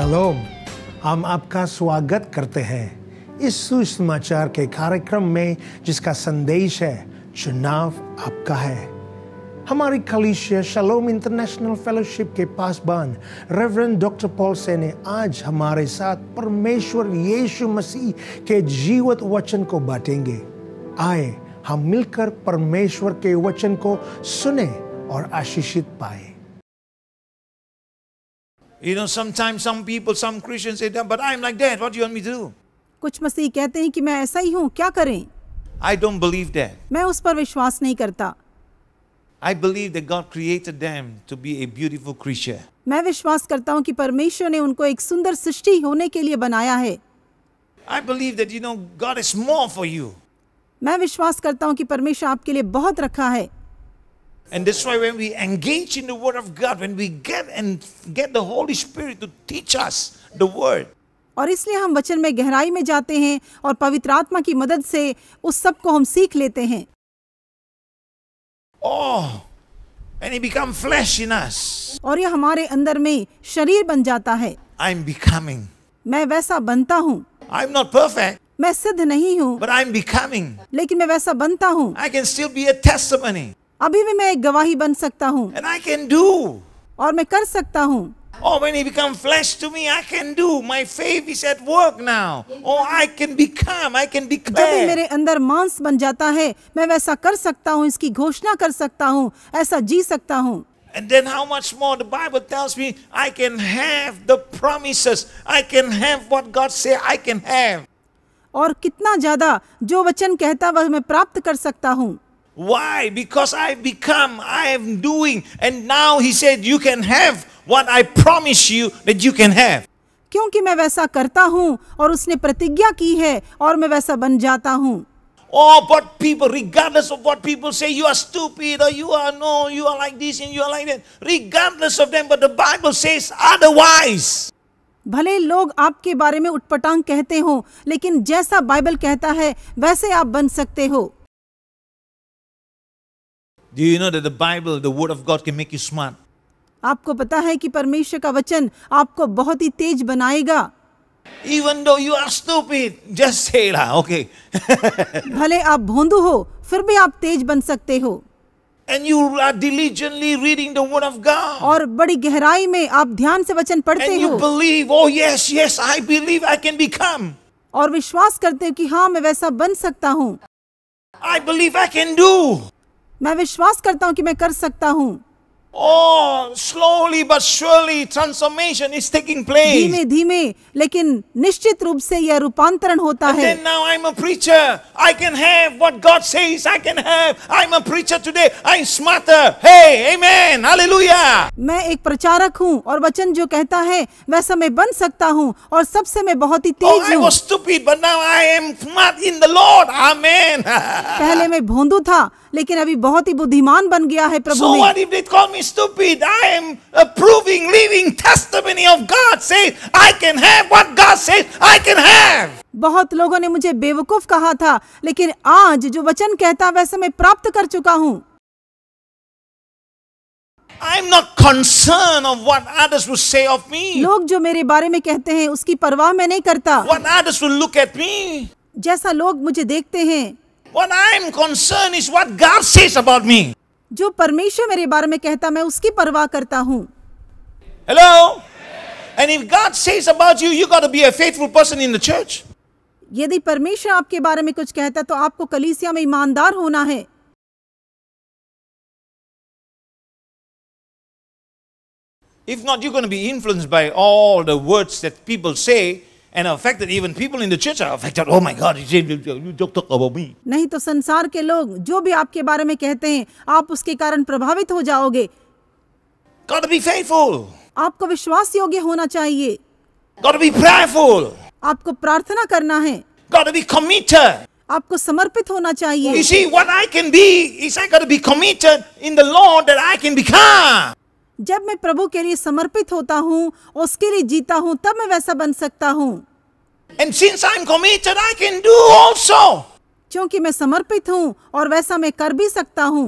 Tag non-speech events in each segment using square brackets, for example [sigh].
शलोम हम आपका स्वागत करते हैं इस सुसमाचार के कार्यक्रम में जिसका संदेश है चुनाव आपका है हमारी कलिशिया शलोम इंटरनेशनल फेलोशिप के पासबान रेवरेंड डॉक्टर पॉल से ने आज हमारे साथ परमेश्वर यीशु मसीह के जीवत वचन को बांटेंगे आए हम मिलकर परमेश्वर के वचन को सुने और आशीषित पाए You know, sometimes some people, some Christians say, but I'm like that. What do you want me to do? कुछ मसीह कहते हैं कि मैं ऐसा ही हूँ क्या करें I don't believe that. मैं उस पर विश्वास नहीं करता I believe that God created them to be a beautiful creature. मैं विश्वास करता हूँ कि परमेश्वर ने उनको एक सुंदर सृष्टि होने के लिए बनाया है I believe that you know God is more for you. मैं विश्वास करता हूँ कि परमेश्वर आपके लिए बहुत रखा है And that's why when we engage in the Word of God, when we get and get the Holy Spirit to teach us the Word. और इसलिए हम वचन में गहराई में जाते हैं और पवित्र आत्मा की मदद से उस सब को हम सीख लेते हैं oh, and it become flesh in us. और ये हमारे अंदर में शरीर बन जाता है I'm becoming. मैं वैसा बनता हूँ I'm not perfect. मैं सिद्ध नहीं हूँ But I'm becoming. लेकिन मैं वैसा बनता हूँ I can still be a testimony. अभी भी मैं एक गवाही बन सकता हूँ And I can do. और मैं कर सकता हूँ Oh, when he become flesh to me, I can do. My faith is at work now. Oh, I can become, I can declare. जब मेरे अंदर मांस बन जाता है मैं वैसा कर सकता हूँ इसकी घोषणा कर सकता हूँ ऐसा जी सकता हूँ And then how much more the Bible tells me I can have the promises. I can have what God say I can have. और कितना ज्यादा जो वचन कहता वह मैं प्राप्त कर सकता हूँ Why? Because I've become, I am doing. And now he said, You can have what I promise you that you can have. क्योंकि मैं वैसा करता हूं और उसने प्रतिज्ञा की है और मैं वैसा बन जाता हूं Oh, but people, regardless of what people say, you are stupid or you are no, you are like this and you are like that. Regardless of them, but the Bible says otherwise. भले लोग आपके बारे में उठपटांग कहते हो लेकिन जैसा Bible कहता है वैसे आप बन सकते हो Do you know that the Bible, the word of God can make you smart? आपको पता है कि परमेश्वर का वचन आपको बहुत ही तेज बनाएगा Even though you are stupid, just say it, okay? भले आप भोंदू हो फिर भी आप तेज बन सकते हो And you are diligently reading the word of God. और बड़ी गहराई में आप ध्यान से वचन पढ़ते And you हो believe, oh yes, yes, I believe I can become. और विश्वास करते हो कि हाँ मैं वैसा बन सकता हूँ I believe I can do. मैं विश्वास करता हूं कि मैं कर सकता हूं Oh, slowly but surely transformation is taking place. धीमे धीमे लेकिन निश्चित रूप से यह रूपांतरण होता है. Then now I'm a preacher. I can have what God says I can have. I'm a preacher today. I'm smarter. Hey, amen. Hallelujah. मैं एक प्रचारक हूँ और वचन जो कहता है वैसा मैं बन सकता हूँ और सबसे मैं बहुत ही तेज हूँ. Oh, I was stupid, but now I am smart in the Lord. Amen. पहले मैं भोंदू था लेकिन अभी बहुत ही बुद्धिमान बन गया है प्रभु so what if they call me stupid i am a proving living testimony of god says i can have what god says i can have बहुत लोगों ने मुझे बेवकूफ कहा था लेकिन आज जो वचन कहता वैसे मैं प्राप्त कर चुका हूँ I'm not concerned of what others will say of me. लोग जो मेरे बारे में कहते हैं उसकी परवाह मैं नहीं करता What others will look at me. जैसा लोग मुझे देखते हैं What I am concerned is what God says about me. जो परमेश्वर मेरे बारे में कहता मैं उसकी परवाह करता हूँ Hello? And if God says about you, you got to be a faithful person in the church. यदि परमेश्वर आपके बारे में कुछ कहता तो आपको कलीसिया में ईमानदार होना है If not, you're going to be influenced by all the words that people say and affected. Even people in the church are affected. Oh my God, you don't talk about me. नहीं तो संसार के लोग जो भी आपके बारे में कहते हैं आप उसके कारण प्रभावित हो जाओगे God be faithful. आपको विश्वास योग्य होना चाहिए God be prayerful. आपको प्रार्थना करना है God be committed. आपको समर्पित होना चाहिए. You see what I can be is I got to be committed in the Lord that I can become. जब मैं प्रभु के लिए समर्पित होता हूँ उसके लिए जीता हूँ तब मैं वैसा बन सकता हूँ क्योंकि मैं समर्पित हूँ और वैसा मैं कर भी सकता हूँ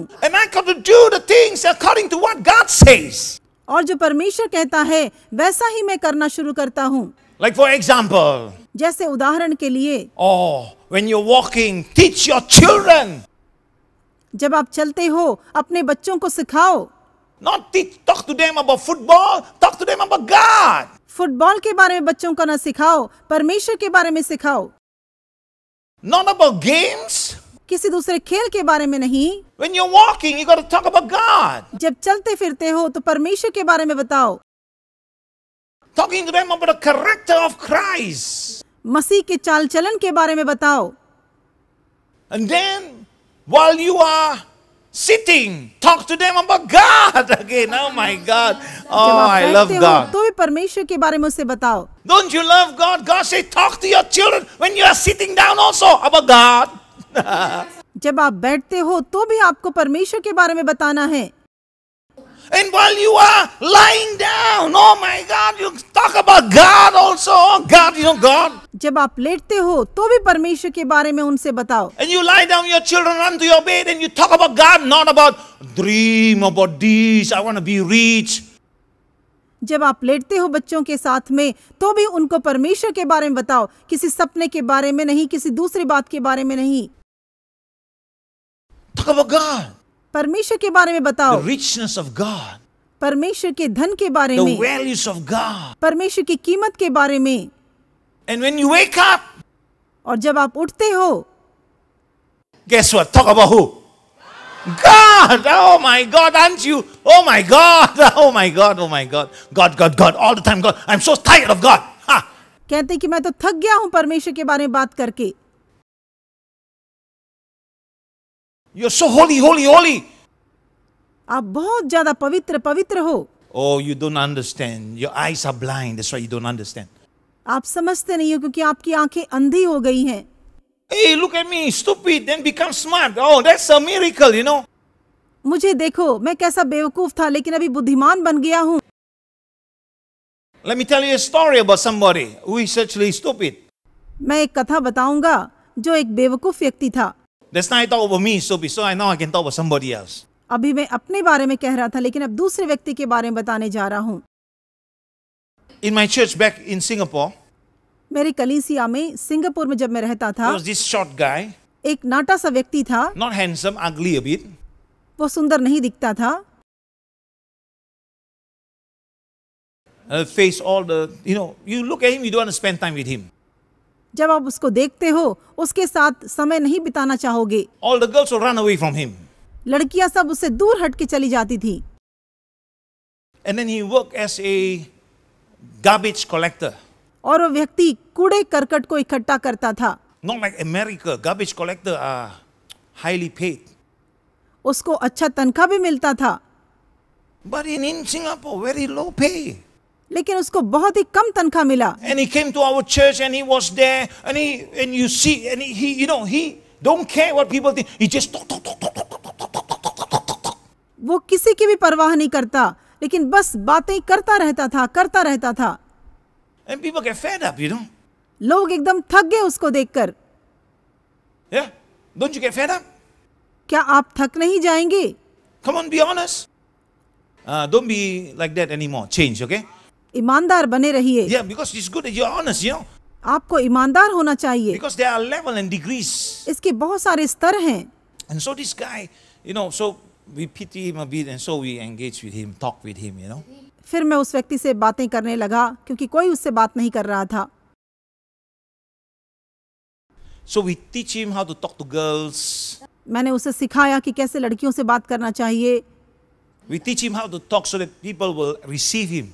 और जो परमेश्वर कहता है वैसा ही मैं करना शुरू करता हूँ Like for example, जैसे उदाहरण के लिए oh, when you're walking, teach your children. जब आप चलते हो अपने बच्चों को सिखाओ Not teach, talk to them about football, talk to them about God. Football के बारे में बच्चों को ना सिखाओ परमेश्वर के बारे में सिखाओ Not about games. किसी दूसरे खेल के बारे में नहीं When you're walking, you got to talk about God. जब चलते फिरते हो तो परमेश्वर के बारे में बताओ Talking to them about the character of Christ. मसीह के चाल चलन के बारे में बताओ And then, while you are sitting, talk to them about God [laughs] again. Oh my God. Oh, I love God. Don't you love God? God say talk to your children when you are sitting down also about God. [laughs] जब आप बैठते हो तो भी आपको परमेश्वर के बारे में बताना है And while you are lying down, oh my God, you talk about God also. Oh God, you know God. जब आप लेटते हो तो भी परमेश्वर के बारे में उनसे बताओ And you lie down, your children run to your bed and you talk about God, not about dream about this. I want to be rich. जब आप लेटते हो बच्चों के साथ में तो भी उनको परमेश्वर के बारे में बताओ किसी सपने के बारे में नहीं किसी दूसरी बात के बारे में नहीं Talk about God. परमेश्वर के बारे में बताओ रिचनेस ऑफ गॉड परमेश्वर के धन के बारे में वैल्यूज ऑफ गॉड परमेश्वर की कीमत के बारे में and when you wake up और जब आप उठते हो guess what talk about who God, oh my God, aren't you? Oh my God, [laughs] oh my God, oh my God, God, God, God, all the time, God. I'm so tired of God. Ha! कहते कि मैं तो थक गया हूँ परमेश्वर के बारे में बात करके you are so holy holy आप बहुत ज्यादा पवित्र पवित्र हो oh you don't understand your eyes are blind that's why you don't understand आप समझते नहीं हो क्योंकि आपकी आंखें अंधी हो गई हैं a look at me stupid then become smart oh that's a miracle you know मुझे देखो मैं कैसा बेवकूफ था लेकिन अभी बुद्धिमान बन गया हूं let me tell you a story about somebody who is actually stupid मैं एक कथा बताऊंगा जो एक बेवकूफ व्यक्ति था That's not I talk about me, so be so I know I can talk about somebody else. अभी मैं अपने बारे में कह रहा था लेकिन अब दूसरे व्यक्ति के बारे में बताने जा रहा हूं in my church back in Singapore मेरे कलीसिया में सिंगापुर में जब मैं रहता था दिस शॉर्ट गाय एक नाटा सा व्यक्ति था नॉट हैंडसम अगली अभी वो सुंदर नहीं दिखता था face all you know you look at you don't spend time with him जब आप उसको देखते हो उसके साथ समय नहीं बिताना चाहोगे लड़कियां सब उससे दूर हटके चली जाती थी और वो व्यक्ति कूड़े करकट को इकट्ठा करता था गार्बेज उसको अच्छा तनख्वाह भी मिलता था but in in Singapore very low faith लेकिन उसको बहुत ही कम तनखा मिला एंड वो किसी की भी परवाह नहीं करता लेकिन बस बातें करता रहता था करता रहता था लोग एकदम थक गए उसको देखकर क्या आप थक नहीं जाएंगे come on be honest don't be like that anymore change okay okay? ईमानदार बने रहिए Yeah, because it's good that you're honest, you know. आपको ईमानदार होना चाहिए Because there are level and degrees. इसके बहुत सारे स्तर हैं And so this guy, you know, so we pity him a bit and so we engage with him, talk with him, you know. फिर मैं उस व्यक्ति से बातें करने लगा क्योंकि कोई उससे बात नहीं कर रहा था So we teach him how to talk to girls. मैंने उसे सिखाया कि कैसे लड़कियों से बात करना चाहिए We teach him how to talk so that people will receive him.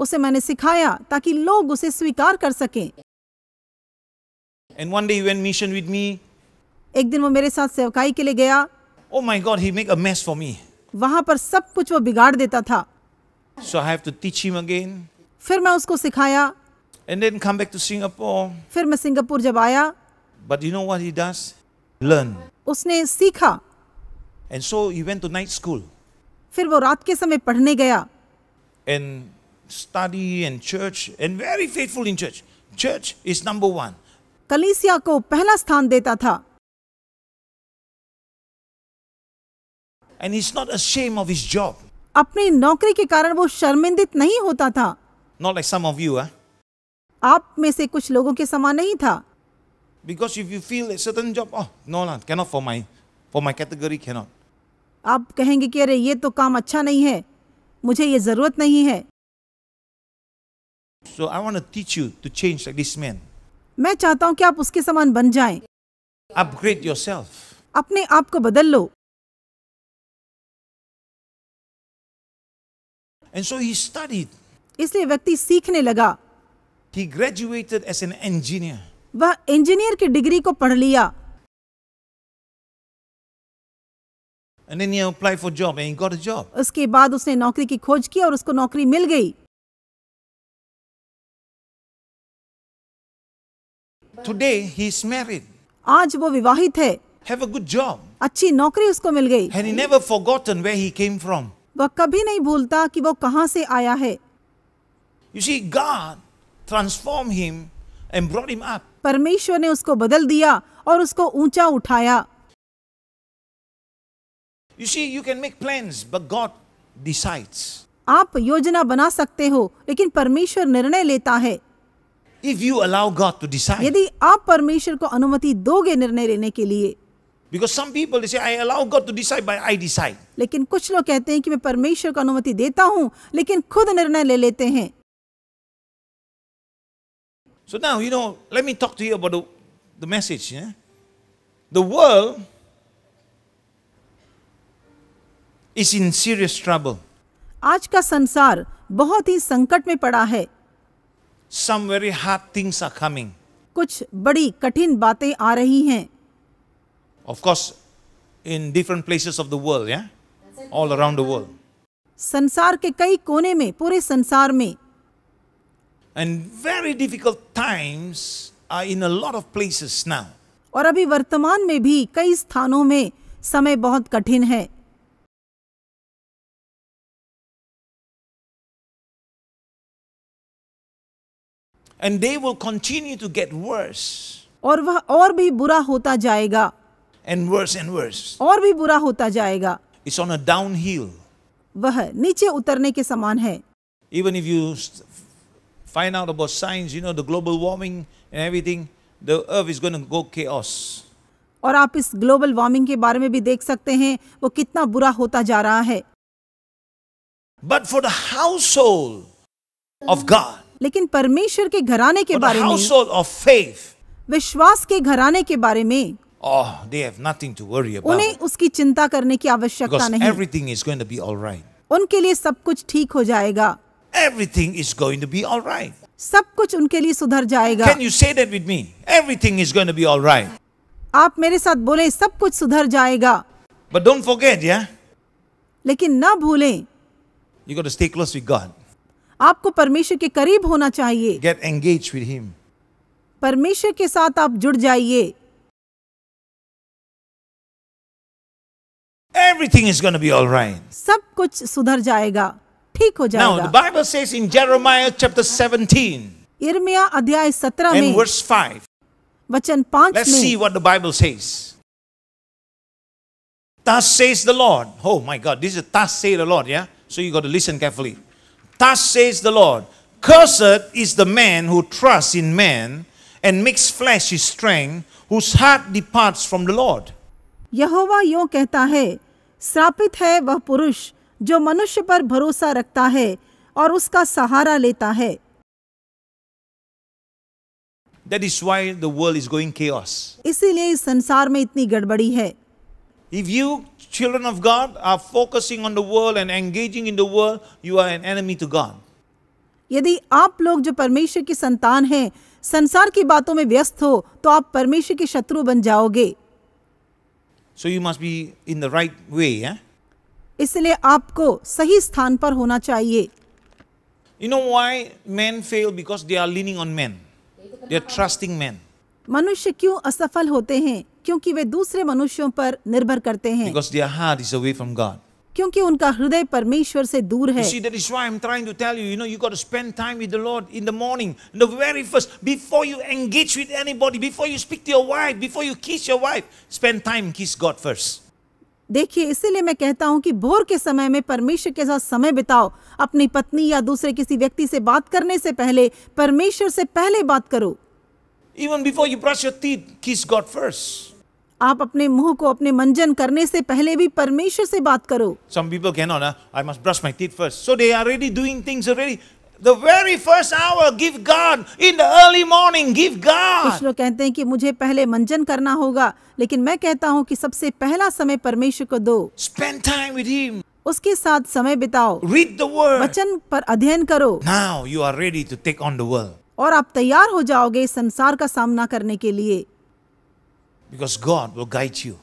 उसे मैंने सिखाया ताकि लोग उसे स्वीकार कर सकें And one day he went mission with me. एक दिन वो मेरे साथ सेवकाई के लिए गया Oh my God, he make a mess for me. वहां पर सब कुछ वो बिगाड़ देता था So I have to teach him again. फिर मैं उसको सिखाया And then come back to Singapore. फिर मैं सिंगापुर जब आया But you know what he does? Learn. उसने सीखा And so he went to night school. फिर वो रात के समय पढ़ने गया And study and church and very faithful in church. Church is number one. कलीसिया को पहला स्थान देता था And he's not ashamed of his job. अपनी नौकरी के कारण वो शर्मिंदित नहीं होता था Not like some of you, huh? आप में से कुछ लोगों के समान नहीं था Because if you feel a certain job, oh no no, cannot for my for my category cannot. आप कहेंगे कि अरे ये तो काम अच्छा नहीं है मुझे ये जरूरत नहीं है So I want to teach you to change like this man. मैं चाहता हूँ कि आप उसके समान बन जाएं। Upgrade yourself. अपने आप को बदल लो And so he studied. इसलिए व्यक्ति सीखने लगा He graduated as an engineer. वह इंजीनियर की डिग्री को पढ़ लिया And then he applied for job and he got a job. उसके बाद उसने नौकरी की खोज की और उसको नौकरी मिल गई Today he is married. आज वो विवाहित है Have a good job. अच्छी नौकरी उसको मिल गई And he never forgotten where he came from. वह कभी नहीं भूलता कि वो कहाँ से आया है You see, God transformed him and brought him up. परमेश्वर ने उसको बदल दिया और उसको ऊंचा उठाया You see, you can make plans, but God decides. आप योजना बना सकते हो लेकिन परमेश्वर निर्णय लेता है if you allow God to decide. यदि आप परमेश्वर को अनुमति दोगे निर्णय लेने के लिए Because some people they say I allow God to decide but I decide. लेकिन कुछ लोग कहते हैं कि मैं परमेश्वर को अनुमति देता हूं लेकिन खुद निर्णय ले लेते हैं So now you know let me talk to you about the, the message yeah? The world is in serious trouble. आज का संसार बहुत ही संकट में पड़ा है some very hard things are coming. कुछ बड़ी कठिन बातें आ रही हैं. Of course, in different places of the world, yeah, all around the world. संसार के कई कोने में पूरे संसार में. And very difficult times are in a lot of places now. और अभी वर्तमान में भी कई स्थानों में समय बहुत कठिन है. and they will continue to get worse. Or वह और भी बुरा होता जाएगा and worse and worse. Or भी बुरा होता जाएगा It's on a downhill. वह नीचे उतरने के समान है Even if you find out about science, you know, the global warming and everything, the earth is going to go chaos. Or आप इस ग्लोबल वार्मिंग के बारे में भी देख सकते हैं वो कितना बुरा होता जा रहा है But for the household of God, लेकिन परमेश्वर के घराने के बारे में विश्वास के घराने के बारे में Oh, they have nothing to worry about. उन्हें उसकी चिंता करने की आवश्यकता नहीं everything is going to be all right. उनके लिए सब कुछ ठीक हो जाएगा Everything is going to be all right. सब कुछ उनके लिए सुधर जाएगा Can you say that with me? Everything is going to be all right. आप मेरे साथ बोले सब कुछ सुधर जाएगा But don't forget, yeah? लेकिन ना भूलें You got to stay close with God. आपको परमेश्वर के करीब होना चाहिए गेट एंगेज विद हिम परमेश्वर के साथ आप जुड़ जाइए everything is gonna be all right सब कुछ सुधर जाएगा ठीक हो जाएगा now the Bible says in Jeremiah chapter 17 यर्मिया अध्याय 17 में वर्स 5 वचन 5 में let's see what the Bible says Thus says the Lord. Oh my God, this is thus says the Lord, yeah? So you got to listen carefully. Thus says the Lord Cursed is the man who trusts in man and makes flesh his strength, whose heart departs from the Lord. यहोवा यो कहता है श्रापित है वह पुरुष जो मनुष्य पर भरोसा रखता है और उसका सहारा लेता है That is why the world is going chaos. इसीलिए इस संसार में इतनी गड़बड़ी है If you children of God are focusing on the world and engaging in the world, you are an enemy to God. यदि आप लोग जो परमेश्वर की संतान हैं संसार की बातों में व्यस्त हो तो आप परमेश्वर के शत्रु बन जाओगे so you must be in the right way इसलिए आपको सही स्थान पर होना चाहिए you know why men fail because they are leaning on men they are trusting men मनुष्य क्यों असफल होते हैं क्योंकि वे दूसरे मनुष्यों पर निर्भर करते हैं क्योंकि उनका हृदय परमेश्वर से दूर है देखिए इसीलिए मैं कहता हूँ कि भोर के समय में परमेश्वर के साथ समय बिताओ अपनी पत्नी या दूसरे किसी व्यक्ति से बात करने से पहले परमेश्वर से पहले बात करो even before you brush your teeth kiss God first आप अपने मुंह को अपने मंजन करने से पहले भी परमेश्वर से बात करो some people cannot I must brush my teeth first so they are already doing things already कुछ लोग कहते हैं कि मुझे पहले मंजन करना होगा लेकिन मैं कहता हूँ कि सबसे पहला समय परमेश्वर को दो स्पेंड टाइम विद हिम उसके साथ समय बिताओ रीड द वर्ड वचन पर अध्ययन करो now you are ready to take on the world और आप तैयार हो जाओगे संसार का सामना करने के लिए because God will guide you.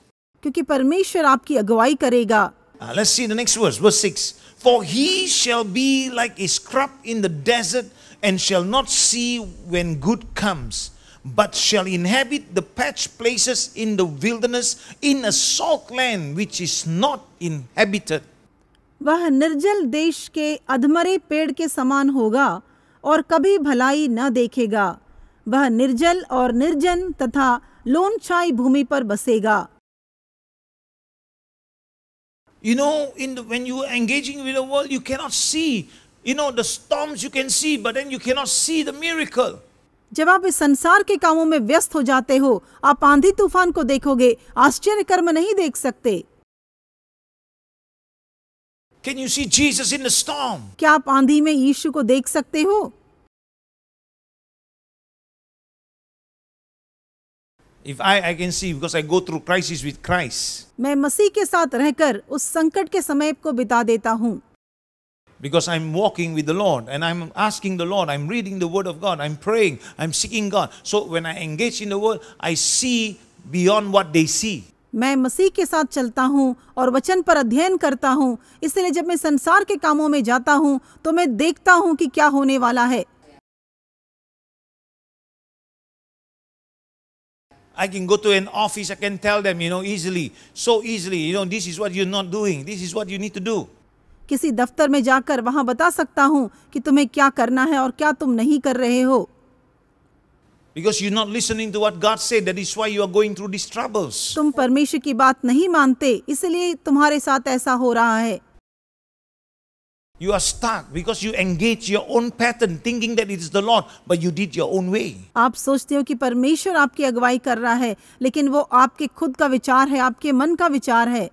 क्योंकि परमेश्वर आपकी अगुवाई करेगा Uh, let's see the next verse, verse 6. For he shall be like a scrub in the desert and shall not see when good comes, but shall inhabit the patch places in the wilderness in a salt land which is not inhabited. वह निर्जल देश के अधमरे पेड़ के समान होगा और कभी भलाई न देखेगा वह निर्जल और निर्जन तथा लोनछाई भूमि पर बसेगा you know in when you engaging with world you cannot see you know the you can see but then you cannot see the miracle जब आप इस संसार के कामों में व्यस्त हो जाते हो आप आंधी तूफान को देखोगे आश्चर्य कर्म नहीं देख सकते can you see Jesus in the storm क्या आप आंधी में यीशु को देख सकते हो If I, I can see because I go through crisis with Christ. मैं मसीह के साथ रहकर उस संकट के समय को बिता देता हूँ because I'm walking with the Lord and I'm asking the Lord, I'm reading the Word of God, I'm praying, I'm seeking God. So when I engage in the Word, I see beyond what they see. मैं मसीह के साथ चलता हूँ और वचन पर अध्ययन करता हूँ इसलिए जब मैं संसार के कामों में जाता हूँ तो मैं देखता हूँ कि क्या होने वाला है I can go to an office, I can tell them, you know, easily, so easily, you know, this is what you're not doing, this is what you need to do. किसी दफ्तर में जाकर वहां बता सकता हूं कि तुम्हें क्या करना है और क्या तुम नहीं कर रहे हो Because you're not listening to what God said, that is why you are going through these troubles. तुम परमेश्वर की बात नहीं मानते, इसलिए तुम्हारे साथ ऐसा हो रहा है. You are stuck because you engage your own pattern thinking that it is the Lord but you did your own way. आप सोचते हो कि परमेश्वर आपकी अगुवाई कर रहा है लेकिन वो आपके खुद का विचार है आपके मन का विचार है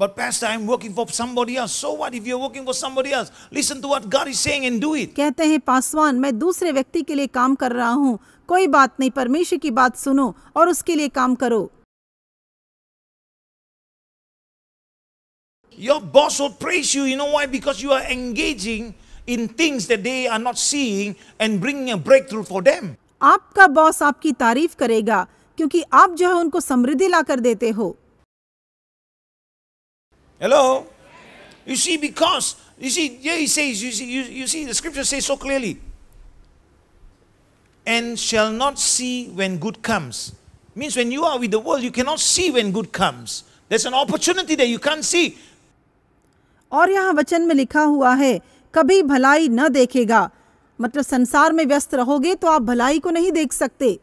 But pastor I'm working for somebody else so what if you're working for somebody else listen to what God is saying and do it. कहते हैं पासवान मैं दूसरे व्यक्ति के लिए काम कर रहा हूँ कोई बात नहीं परमेश्वर की बात सुनो और उसके लिए काम करो Your boss will praise you. You know why? Because you are engaging in things that they are not seeing and bringing a breakthrough for them. आपका बॉस आपकी तारीफ करेगा क्योंकि आप जो है उनको समृद्धि ला कर देते हो Hello? You see, because, you see, yeah, he says, you see, you see, the scripture says so clearly, and shall not see when good comes. Means when you are with the world, you cannot see when good comes. There's an opportunity that you can't see. और यहाँ वचन में लिखा हुआ है कभी भलाई न देखेगा मतलब संसार में व्यस्त रहोगे तो आप भलाई को नहीं देख सकते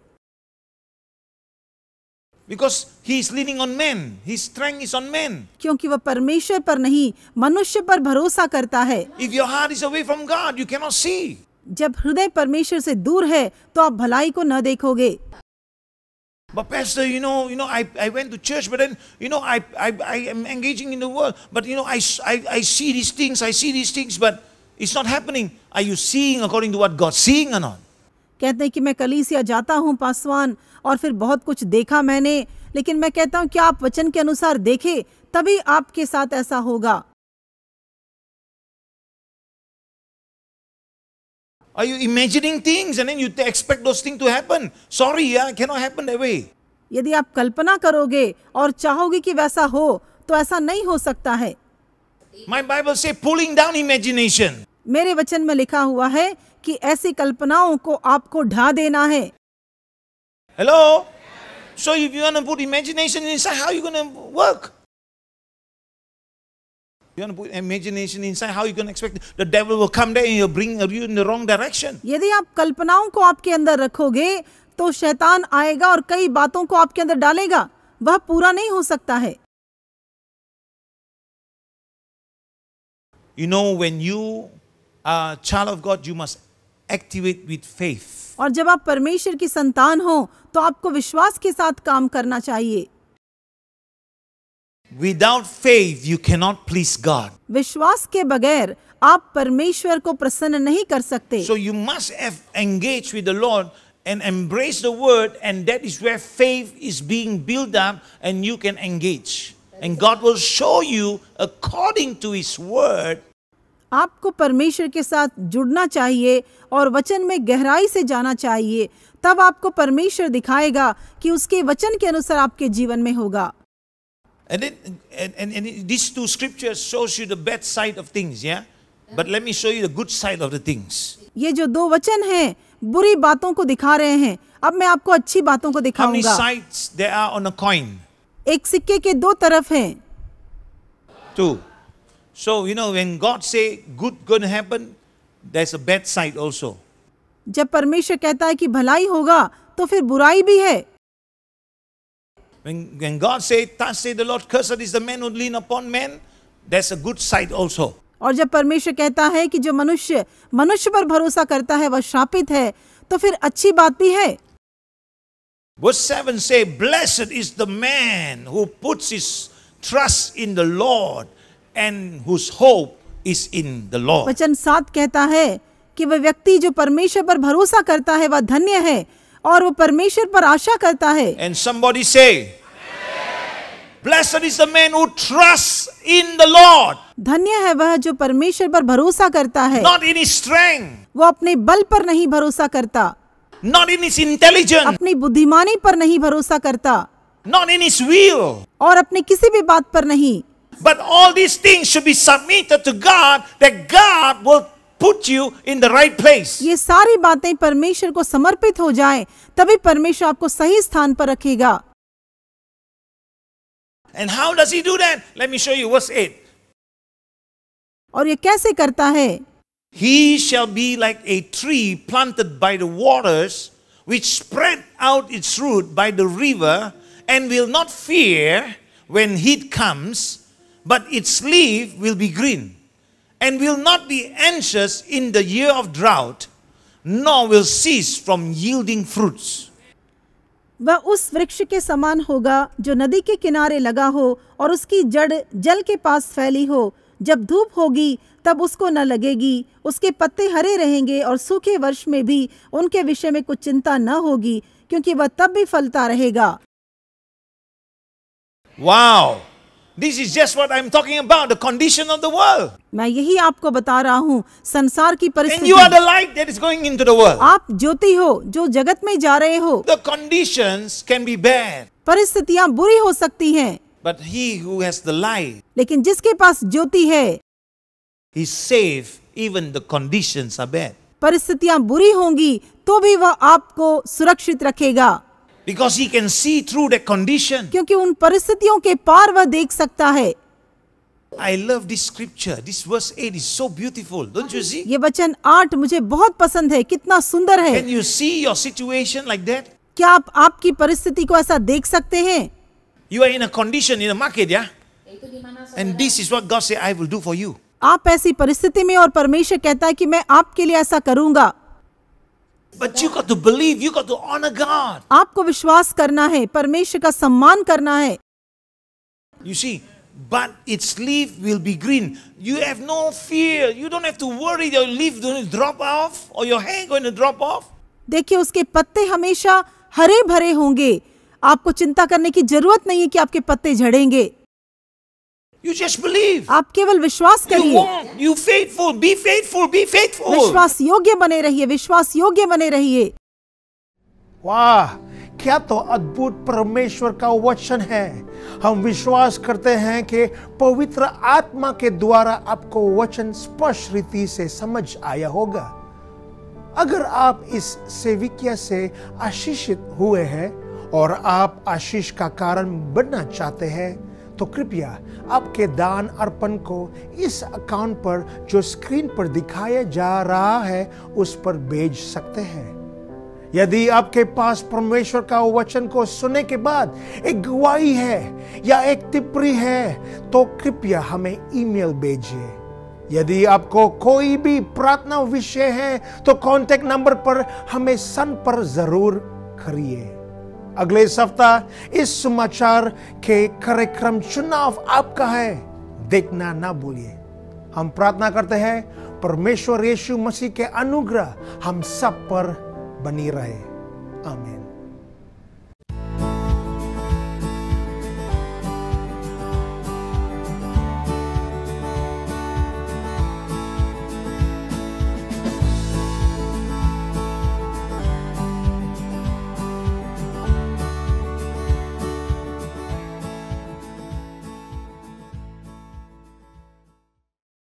Because he is leaning on men. His strength is on men. क्योंकि वह परमेश्वर पर नहीं मनुष्य पर भरोसा करता है If your heart is away from God, you cannot see. जब हृदय परमेश्वर से दूर है तो आप भलाई को न देखोगे But Pastor, you know, you know, I, I went to church, but then, you know, I, I, I am engaging in the world. But, you know, I, I, I see these things, I see these things, but it's not happening. Are you seeing according to what God's seeing or not? कहते हैं कि मैं कलीसिया जाता हूं पासवान और फिर बहुत कुछ देखा मैंने लेकिन मैं कहता हूं कि आप वचन के अनुसार देखें तभी आपके साथ ऐसा होगा Are you imagining things and then you expect those things to happen? Sorry, yeah, it cannot happen that way. यदि आप कल्पना करोगे और चाहोगे कि वैसा हो तो ऐसा नहीं हो सकता है My Bible say pulling down imagination. मेरे वचन में लिखा हुआ है कि ऐसी कल्पनाओं को आपको ढा देना है Hello? So if you want to put imagination inside, how are you going to work? You want to put imagination inside, how you can expect the devil will come there and you'll bring you in the wrong direction. यदि आप कल्पनाओं को आपके अंदर रखोगे तो शैतान आएगा और कई बातों को आपके अंदर डालेगा वह पूरा नहीं हो सकता है You know when you are a child of God you must activate with faith. और जब आप परमेश्वर की संतान हो तो आपको विश्वास के साथ काम करना चाहिए Without faith, you cannot please God. विश्वास के बगैर आप परमेश्वर को प्रसन्न नहीं कर सकते So you must have engaged with the Lord and embrace the word, and that is where faith is being built up, and you can engage. And God will show you according to His word. आपको परमेश्वर के साथ जुड़ना चाहिए और वचन में गहराई से जाना चाहिए तब आपको परमेश्वर दिखाएगा कि उसके वचन के अनुसार आपके जीवन में होगा And then and, and, and these two scriptures shows you the bad side of things, yeah? But let me show you the good side of the things. ये जो दो वचन हैं बुरी बातों को दिखा रहे हैं अब मैं आपको अच्छी बातों को दिखाऊंगा एक सिक्के के दो तरफ हैं two so you know when God say good good happen there is a bad side also जब परमेश्वर कहता है कि भलाई होगा तो फिर बुराई भी है when, when God say, Thus say the Lord, cursed is the man who lean upon man, that's a good side also. और जब परमेश्वर कहता है कि जो मनुष्य मनुष्य पर भरोसा करता है वह श्रापित है तो फिर अच्छी बात भी है वचन सात कहता है कि वह व्यक्ति जो परमेश्वर पर भरोसा करता है वह धन्य है और वो परमेश्वर पर आशा करता है एंड somebody से Blessed is the man who trusts in the Lord. धन्य है वह जो परमेश्वर पर भरोसा करता है Not in his strength. वो अपने बल पर नहीं भरोसा करता Not in his intelligence. अपनी बुद्धिमानी पर नहीं भरोसा करता Not in his will. और अपने किसी भी बात पर नहीं But all these things should be submitted to God that God will put you in the right place. ये सारी बातें परमेश्वर को समर्पित हो जाएं, तभी परमेश्वर आपको सही स्थान पर रखेगा And how does he do that? Let me show you verse 8. और ये कैसे करता है He shall be like a tree planted by the waters, which spread out its root by the river, and will not fear when heat comes, but its leaf will be green. and will not be anxious in the year of drought, nor will cease from yielding fruits. वह उस वृक्ष के समान होगा जो नदी के किनारे लगा हो और उसकी जड़ जल के पास फैली हो जब धूप होगी तब उसको न लगेगी उसके पत्ते हरे रहेंगे और सूखे वर्ष में भी उनके विषय में कुछ चिंता न होगी क्योंकि वह तब भी फलता रहेगा wow wow! This is just what I am talking about the condition of the world मैं यही आपको बता रहा हूँ संसार की परिस्थिति you are the light that is going into the world आप ज्योति हो जो जगत में जा रहे हो the conditions can be bad परिस्थितियाँ बुरी हो सकती हैं but he who has the light लेकिन जिसके पास ज्योति है he safe even the conditions are bad परिस्थितियाँ बुरी होंगी तो भी वह आपको सुरक्षित रखेगा Because he can see through the condition. क्योंकि उन परिस्थितियों के पार वह देख सकता है I love this scripture. This verse 8 is so beautiful. Don't you see? ये वचन 8 मुझे बहुत पसंद है कितना सुंदर है Can you see your situation like that? क्या आप आपकी परिस्थिति को ऐसा देख सकते हैं You are in a condition in a market, yeah? And this is what God say I will do for you. आप ऐसी परिस्थिति में और परमेश्वर कहता है कि मैं आपके लिए ऐसा करूंगा But you got to believe, you got to honor God. आपको विश्वास करना है परमेश्वर का सम्मान करना है You see, but its leaf will be green. You have no fear. You don't have to worry your leaf going to drop off or your hair going to drop off. देखिए उसके पत्ते हमेशा हरे भरे होंगे आपको चिंता करने की जरूरत नहीं है कि आपके पत्ते झड़ेंगे You just believe. आप केवल विश्वास करिए You you faithful, be faithful, be faithful. विश्वास योग्य बने रहिए विश्वास योग्य बने रहिए वाह क्या तो अद्भुत परमेश्वर का वचन है हम विश्वास करते हैं कि पवित्र आत्मा के द्वारा आपको वचन स्पष्ट रीति से समझ आया होगा अगर आप इस सेविकिया से आशीषित हुए हैं और आप आशीष का कारण बनना चाहते हैं तो कृपया आपके दान अर्पण को इस अकाउंट पर जो स्क्रीन पर दिखाया जा रहा है उस पर भेज सकते हैं यदि आपके पास परमेश्वर का वचन को सुनने के बाद एक गुवाही है या एक टिप्पणी है तो कृपया हमें ईमेल भेजिए यदि आपको कोई भी प्रार्थना विषय है तो कॉन्टेक्ट नंबर पर हमें सन पर जरूर करिए अगले सप्ताह इस समाचार के कार्यक्रम चुनाव आपका है देखना ना भूलिए हम प्रार्थना करते हैं परमेश्वर यीशु मसीह के अनुग्रह हम सब पर बनी रहे आमीन